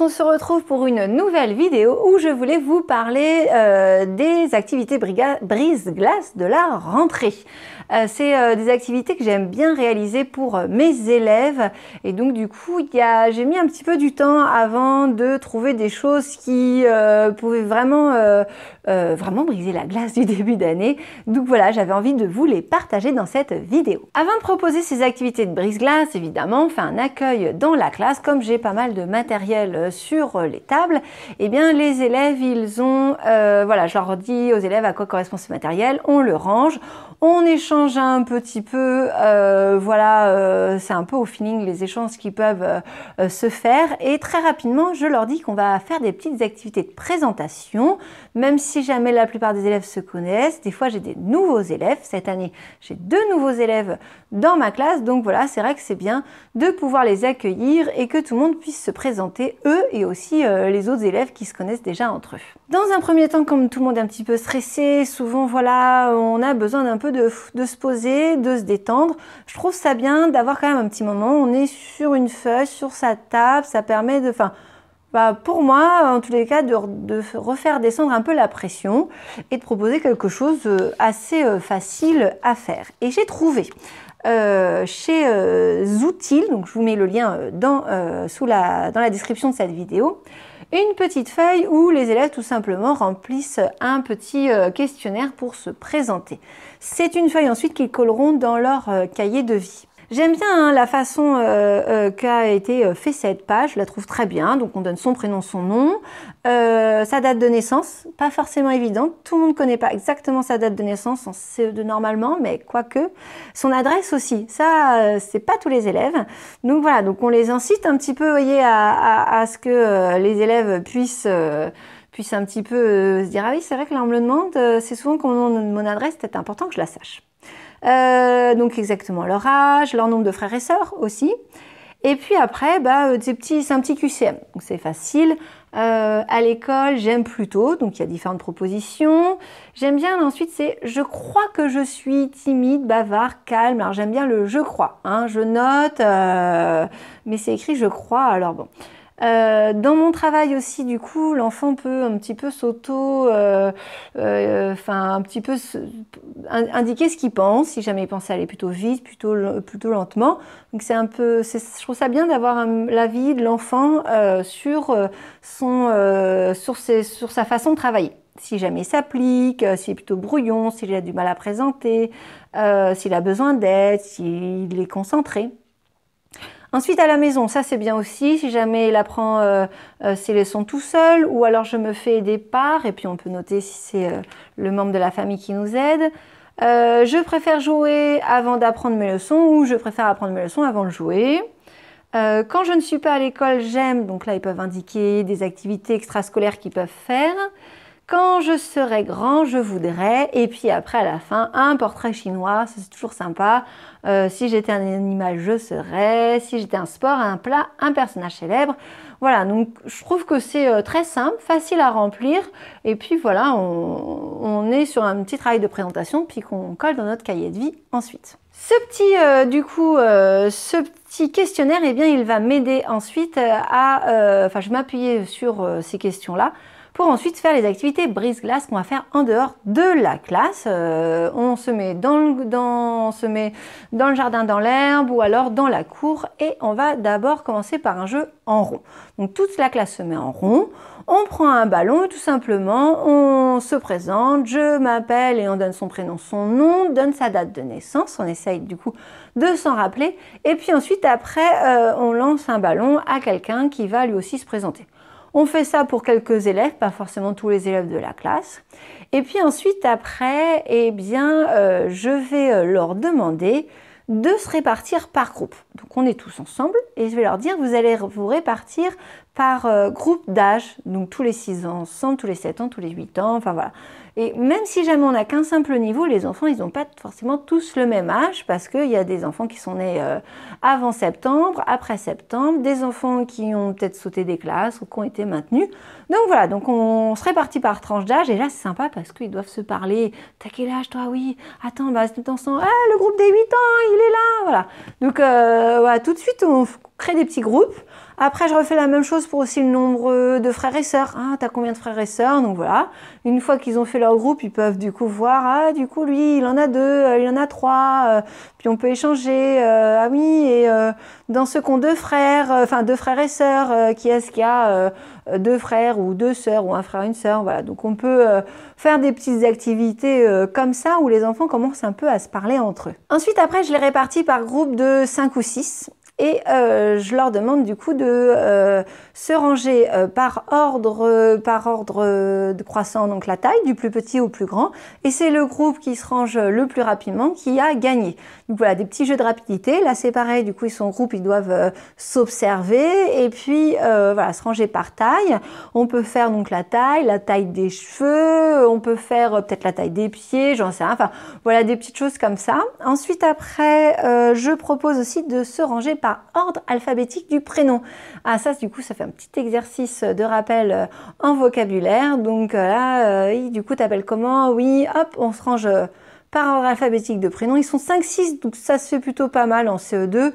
on se retrouve pour une nouvelle vidéo où je voulais vous parler euh, des activités brise-glace de la rentrée. Euh, c'est euh, des activités que j'aime bien réaliser pour euh, mes élèves. Et donc du coup, j'ai mis un petit peu du temps avant de trouver des choses qui pouvaient vraiment, vraiment briser la glace du début d'année. Donc voilà, j'avais envie de vous les partager dans cette vidéo. Avant de proposer ces activités de brise-glace, évidemment, on fait un accueil dans la classe. Comme j'ai pas mal de matériel sur les tables, eh bien les élèves, ils ont, voilà, je leur dis aux élèves à quoi correspond ce matériel, on le range, on échange un petit peu. Euh, voilà, euh, c'est un peu au feeling les échanges qui peuvent euh, se faire. Et très rapidement, je leur dis qu'on va faire des petites activités de présentation, même si jamais la plupart des élèves se connaissent. Des fois, j'ai des nouveaux élèves. Cette année, j'ai deux nouveaux élèves dans ma classe. Donc voilà, c'est vrai que c'est bien de pouvoir les accueillir et que tout le monde puisse se présenter, eux et aussi les autres élèves qui se connaissent déjà entre eux. Dans un premier temps, comme tout le monde est un petit peu stressé, souvent, voilà, on a besoin d'un peu de, de poser, de se détendre. Je trouve ça bien d'avoir quand même un petit moment. On est sur une feuille, sur sa table, ça permet de... Enfin, bah, pour moi, en tous les cas, de, refaire descendre un peu la pression et de proposer quelque chose euh, assez euh, facile à faire. Et j'ai trouvé euh, chez Zoutil, donc je vous mets le lien sous dans la description de cette vidéo, une petite feuille où les élèves tout simplement remplissent un petit euh, questionnaire pour se présenter. C'est une feuille ensuite qu'ils colleront dans leur euh, cahier de vie. J'aime bien hein, la façon euh, euh qu'a été euh, fait cette page, je la trouve très bien. Donc on donne son prénom, son nom, euh, sa date de naissance, pas forcément évidente. Tout le monde ne connaît pas exactement sa date de naissance en ce normalement, mais quoique. Son adresse aussi, ça c'est pas tous les élèves. Donc voilà, donc on les incite un petit peu, voyez, à, à, à ce que les élèves puissent puissent un petit peu se dire ah oui c'est vrai que là on me le demande c'est souvent qu'on demande mon adresse c'est important que je la sache euh, donc exactement leur âge, leur nombre de frères et sœurs aussi. Et puis après, bah, euh, c'est un petit QCM, donc c'est facile. Euh, à l'école, j'aime plutôt, donc il y a différentes propositions. J'aime bien, ensuite c'est je crois que je suis timide, bavard, calme. Alors j'aime bien le je crois, hein. je note, mais c'est écrit je crois, alors bon. Euh, dans mon travail aussi, du coup, l'enfant peut un petit peu s'auto, euh, euh enfin un petit peu indiquer ce qu'il pense. Si jamais il pense aller plutôt vite, plutôt plutôt lentement. Donc c'est un peu, je trouve ça bien d'avoir l'avis de l'enfant euh, sur euh, son, sur, sur sa façon de travailler si jamais il s'applique, s'il est plutôt brouillon, s'il a du mal à présenter, euh, s'il a besoin d'aide, s'il est concentré. Ensuite, à la maison, ça c'est bien aussi. Si jamais il apprend euh, euh, ses leçons tout seul, ou alors je me fais des parts, et puis on peut noter si c'est euh, le membre de la famille qui nous aide. je préfère jouer avant d'apprendre mes leçons, ou je préfère apprendre mes leçons avant de jouer. quand je ne suis pas à l'école, j'aime, donc là ils peuvent indiquer des activités extrascolaires qu'ils peuvent faire quand je serai grand, je voudrais. Et puis après, à la fin, un portrait chinois, c'est toujours sympa. Euh, si j'étais un animal, je serais. Si j'étais un sport, un plat, un personnage célèbre. Voilà, donc je trouve que c'est euh, très simple, facile à remplir. Et puis voilà, on, est sur un petit travail de présentation, puis qu'on colle dans notre cahier de vie ensuite. Ce petit, euh, du coup, ce petit questionnaire, eh bien, il va m'aider ensuite à... Enfin, je vais m'appuyer sur ces questions-là pour ensuite faire les activités brise-glace qu'on va faire en dehors de la classe. Euh, on, se met dans le, jardin, dans l'herbe ou alors dans la cour et on va d'abord commencer par un jeu en rond. Donc toute la classe se met en rond, on prend un ballon et tout simplement on se présente, je m'appelle et on donne son prénom, son nom, donne sa date de naissance, on essaye du coup de s'en rappeler et puis ensuite après euh, on lance un ballon à quelqu'un qui va lui aussi se présenter. On fait ça pour quelques élèves, pas forcément tous les élèves de la classe. Et puis ensuite, après, eh bien, euh, je vais euh, leur demander de se répartir par groupe. Donc on est tous ensemble et je vais leur dire vous allez vous répartir par euh, groupe d'âge, donc tous les 6 ans ensemble, tous les 7 ans, tous les 8 ans, enfin voilà. Et même si jamais on n'a qu'un simple niveau, les enfants, ils n'ont pas forcément tous le même âge parce qu'il y a des enfants qui sont nés euh, avant septembre, après septembre, des enfants qui ont peut-être sauté des classes ou qui ont été maintenus. Donc voilà, donc on, se répartit par tranche d'âge et là c'est sympa parce qu'ils doivent se parler. T'as quel âge toi Oui. Attends, bah, tout ensemble. »« ah, le groupe des 8 ans, il est là. Voilà. Donc euh, voilà, tout de suite, on, crée des petits groupes. Après, je refais la même chose pour aussi le nombre de frères et sœurs. Ah, t'as combien de frères et sœurs Donc voilà. Une fois qu'ils ont fait leur groupe, ils peuvent du coup voir, ah, du coup, lui, il en a deux, euh, il en a trois. Euh, puis on peut échanger, euh, ah oui, et dans ceux qui deux frères, enfin deux frères et sœurs, qui est-ce qu'il y a deux frères ou deux sœurs ou un frère et une sœur Voilà. Donc on peut faire des petites activités comme ça où les enfants commencent un peu à se parler entre eux. Ensuite, après, je les répartis par groupe de cinq ou six et euh, je leur demande du coup de euh, se ranger euh, par ordre, par ordre de croissant, donc la taille, du plus petit au plus grand. Et c'est le groupe qui se range le plus rapidement qui a gagné. Donc voilà, des petits jeux de rapidité. Là c'est pareil, du coup ils sont en groupe, ils doivent s'observer et puis voilà, se ranger par taille. On peut faire donc la taille, la taille des cheveux, on peut faire peut-être la taille des pieds, j'en sais rien. Enfin voilà des petites choses comme ça. Ensuite après, je propose aussi de se ranger par ordre alphabétique du prénom. Ah ça, du coup, ça fait un petit exercice de rappel euh, en vocabulaire. Donc euh, là, euh, du coup, t'appelles comment Oui, hop, on se range par ordre alphabétique de prénom. Ils sont 5-6, donc ça se fait plutôt pas mal en CE2.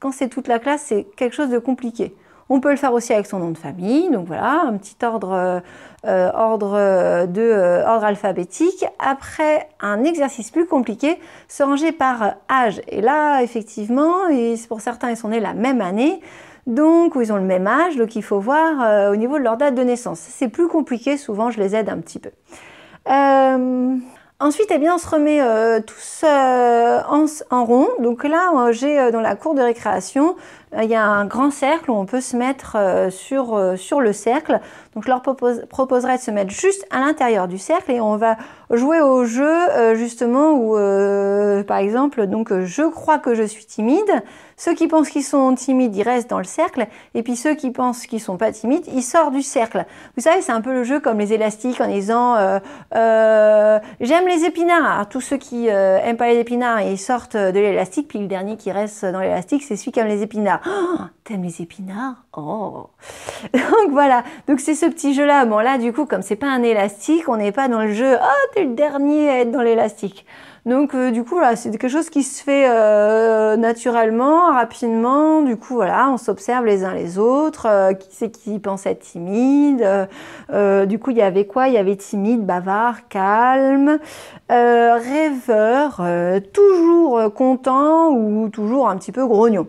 Quand c'est toute la classe, c'est quelque chose de compliqué. On peut le faire aussi avec son nom de famille. Donc voilà, un petit ordre, euh, euh, ordre, euh, de, ordre alphabétique. Après, un exercice plus compliqué, se ranger par âge. Et là, effectivement, pour certains, ils sont nés la même année. Donc, ils ont le même âge, donc il faut voir au niveau de leur date de naissance. C'est plus compliqué, souvent je les aide un petit peu. Ensuite, eh bien, on se remet euh, tous euh, en, rond. Donc là, euh, j'ai dans la cour de récréation, il y a un grand cercle où on peut se mettre sur, sur le cercle. Donc je leur propose, proposerai de se mettre juste à l'intérieur du cercle et on va jouer au jeu justement où, par exemple, donc je crois que je suis timide. Ceux qui pensent qu'ils sont timides, ils restent dans le cercle. Et puis ceux qui pensent qu'ils sont pas timides, ils sortent du cercle. Vous savez, c'est un peu le jeu comme les élastiques en disant j'aime les épinards. tous ceux qui euh, aiment pas les épinards, ils sortent euh, de l'élastique, puis le dernier qui reste dans l'élastique, c'est celui qui aime les épinards. Oh, t'aimes les épinards Oh Donc voilà, donc c'est ce petit jeu-là. Bon là, du coup, comme c'est pas un élastique, on n'est pas dans le jeu « Oh, t'es le dernier à être dans l'élastique ». Donc euh, du coup, là c'est quelque chose qui se fait euh, naturellement, rapidement. Du coup, voilà, on s'observe les uns les autres. Euh, qui c'est qui pensait être timide Du coup, il y avait quoi Il y avait timide, bavard, calme, rêveur, toujours content ou toujours un petit peu grognon.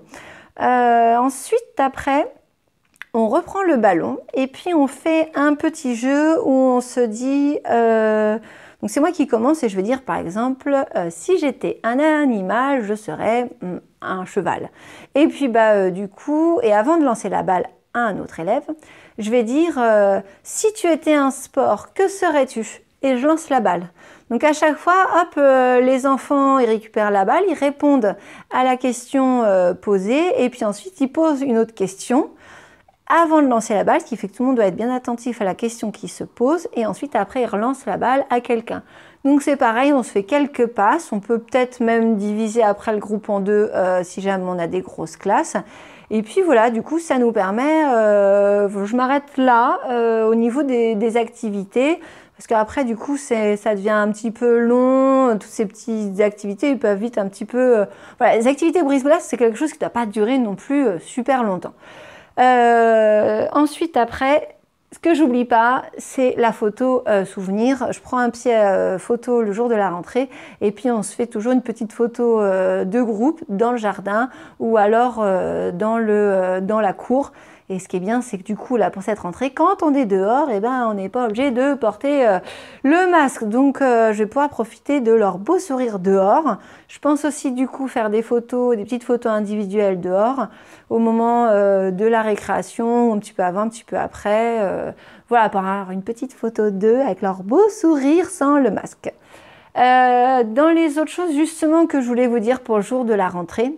ensuite, après, on reprend le ballon et puis on fait un petit jeu où on se dit donc c'est moi qui commence et je vais dire par exemple, euh, si j'étais un animal, je serais hum, un cheval. Et puis bah euh, du coup, et avant de lancer la balle à un autre élève, je vais dire, euh, si tu étais un sport, que serais-tu Et je lance la balle. Donc à chaque fois, hop, les enfants, ils récupèrent la balle, ils répondent à la question posée, et puis ensuite ils posent une autre question, avant de lancer la balle, ce qui fait que tout le monde doit être bien attentif à la question qui se pose, et ensuite après il relance la balle à quelqu'un. Donc c'est pareil, on se fait quelques passes, on peut peut-être même diviser après le groupe en deux euh, si jamais on a des grosses classes. Et puis voilà, du coup ça nous permet, euh, je m'arrête là euh, au niveau des, activités, parce qu'après du coup ça devient un petit peu long, toutes ces petites activités ils peuvent vite un petit peu... Euh, voilà, les activités brise-glace c'est quelque chose qui ne doit pas durer non plus super longtemps. Euh, ensuite, après, ce que j'oublie pas, c'est la photo euh, souvenir. Je prends un pied euh, photo le jour de la rentrée et puis on se fait toujours une petite photo de groupe dans le jardin ou alors dans la cour. Et ce qui est bien, c'est que du coup, là, pour cette rentrée, quand on est dehors, eh ben, on n'est pas obligé de porter euh, le masque. Donc, euh, je vais pouvoir profiter de leur beau sourire dehors. Je pense aussi, du coup, faire des photos, des petites photos individuelles dehors au moment euh, de la récréation, un petit peu avant, un petit peu après. voilà, pour avoir une petite photo d'eux avec leur beau sourire sans le masque. dans les autres choses, justement, que je voulais vous dire pour le jour de la rentrée,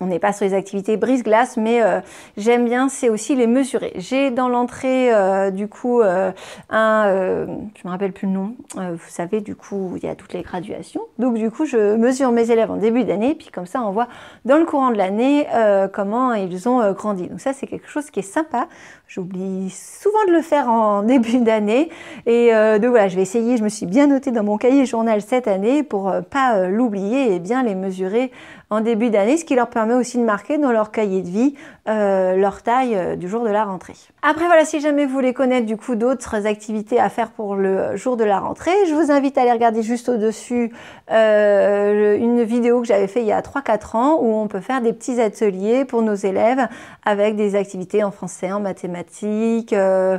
on n'est pas sur les activités brise-glace, mais euh, j'aime bien, c'est aussi les mesurer. J'ai dans l'entrée, euh, du coup, euh, un, je me rappelle plus le nom, vous savez, du coup, il y a toutes les graduations. Donc, du coup, je mesure mes élèves en début d'année, puis comme ça, on voit dans le courant de l'année comment ils ont grandi. Donc ça, c'est quelque chose qui est sympa. J'oublie souvent de le faire en début d'année. Et donc voilà, je vais essayer, je me suis bien noté dans mon cahier journal cette année pour pas l'oublier et bien les mesurer en début d'année, ce qui leur permet aussi de marquer dans leur cahier de vie euh, leur taille euh, du jour de la rentrée. Après voilà, si jamais vous voulez connaître du coup d'autres activités à faire pour le jour de la rentrée, je vous invite à aller regarder juste au-dessus euh, une vidéo que j'avais fait il y a 3-4 ans où on peut faire des petits ateliers pour nos élèves avec des activités en français, en mathématiques, en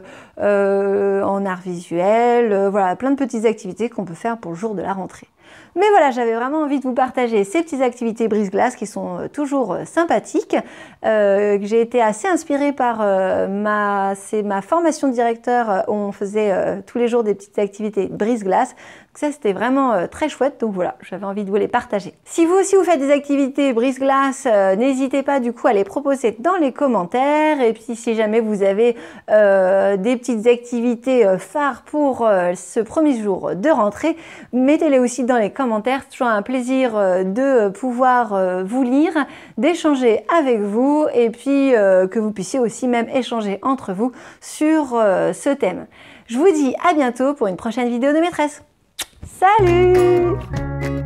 art visuel, voilà, plein de petites activités qu'on peut faire pour le jour de la rentrée. Mais voilà, j'avais vraiment envie de vous partager ces petites activités brise-glace qui sont euh, toujours euh, sympathiques. Euh, j'ai été assez inspirée par ma, formation de directeur. On faisait tous les jours des petites activités brise-glace ça, c'était vraiment euh, très chouette. Donc voilà, j'avais envie de vous les partager. Si vous aussi vous faites des activités brise-glace, euh, n'hésitez pas du coup à les proposer dans les commentaires. Et puis si jamais vous avez euh, des petites activités phares pour ce premier jour de rentrée, mettez-les aussi dans les commentaires. C'est toujours un plaisir de pouvoir vous lire, d'échanger avec vous et puis que vous puissiez aussi même échanger entre vous sur ce thème. Je vous dis à bientôt pour une prochaine vidéo de maîtresse. Salut